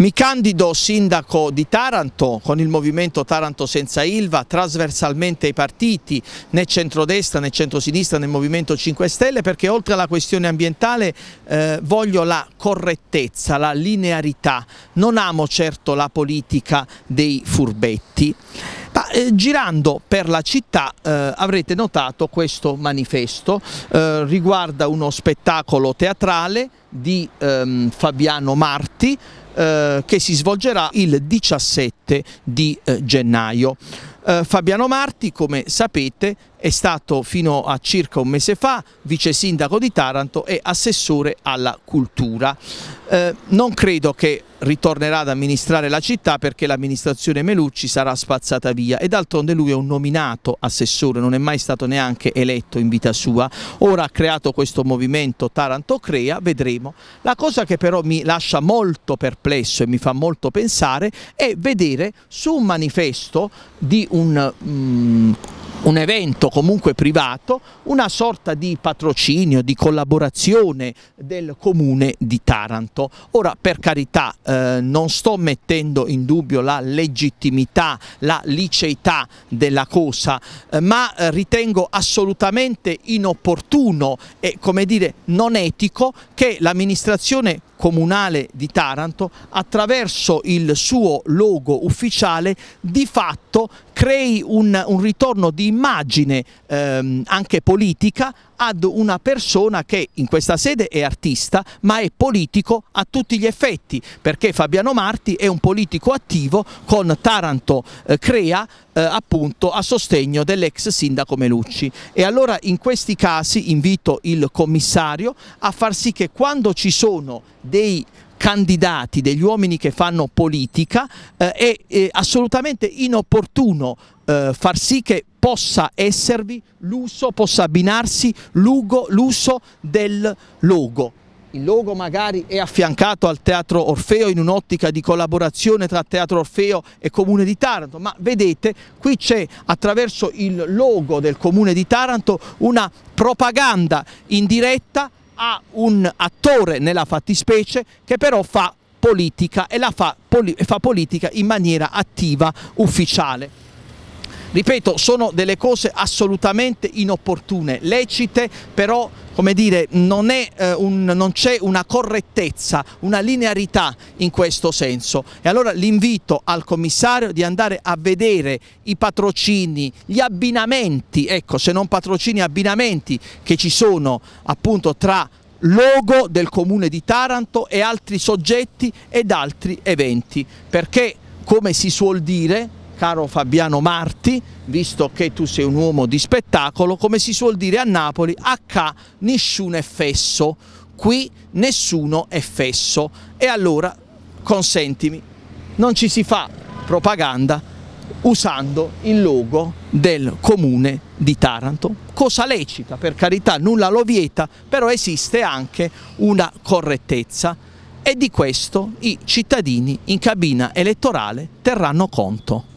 Mi candido sindaco di Taranto con il movimento Taranto senza Ilva, trasversalmente ai partiti, né centrodestra né centrosinistra né Movimento 5 Stelle perché oltre alla questione ambientale eh, voglio la correttezza, la linearità, non amo certo la politica dei furbetti eh, girando per la città eh, avrete notato questo manifesto, eh, riguarda uno spettacolo teatrale di ehm, Fabiano Marti eh, che si svolgerà il 17 di eh, gennaio. Eh, Fabiano Marti, come sapete, è stato fino a circa un mese fa vice sindaco di Taranto e assessore alla cultura. non credo che ritornerà ad amministrare la città perché l'amministrazione Melucci sarà spazzata via e d'altronde lui è un nominato assessore, non è mai stato neanche eletto in vita sua, ora ha creato questo movimento Taranto Crea, vedremo. La cosa che però mi lascia molto perplesso e mi fa molto pensare è vedere su un manifesto di un... Um, un evento comunque privato, una sorta di patrocinio, di collaborazione del comune di Taranto. Ora per carità eh, non sto mettendo in dubbio la legittimità, la liceità della cosa, eh, ma eh, ritengo assolutamente inopportuno e come dire non etico che l'amministrazione comunale di Taranto attraverso il suo logo ufficiale di fatto crei un, un ritorno di immagine ehm, anche politica ad una persona che in questa sede è artista ma è politico a tutti gli effetti perché Fabiano Marti è un politico attivo con Taranto eh, Crea eh, appunto a sostegno dell'ex sindaco Melucci e allora in questi casi invito il commissario a far sì che quando ci sono dei candidati, degli uomini che fanno politica, eh, è, è assolutamente inopportuno eh, far sì che possa esservi l'uso, possa abbinarsi l'uso del logo. Il logo magari è affiancato al Teatro Orfeo in un'ottica di collaborazione tra Teatro Orfeo e Comune di Taranto, ma vedete qui c'è attraverso il logo del Comune di Taranto una propaganda in diretta a un attore nella fattispecie che però fa politica e la fa, poli fa politica in maniera attiva, ufficiale ripeto, sono delle cose assolutamente inopportune, lecite, però come dire, non, eh, c'è un, una correttezza, una linearità in questo senso. E allora l'invito al commissario di andare a vedere i patrocini, gli abbinamenti, ecco, se non patrocini, abbinamenti che ci sono appunto tra logo del comune di Taranto e altri soggetti ed altri eventi, perché come si suol dire, caro Fabiano Marti, visto che tu sei un uomo di spettacolo, come si suol dire a Napoli, H nessuno è fesso, qui nessuno è fesso. E allora, consentimi, non ci si fa propaganda usando il logo del comune di Taranto, cosa lecita per carità, nulla lo vieta, però esiste anche una correttezza e di questo i cittadini in cabina elettorale terranno conto.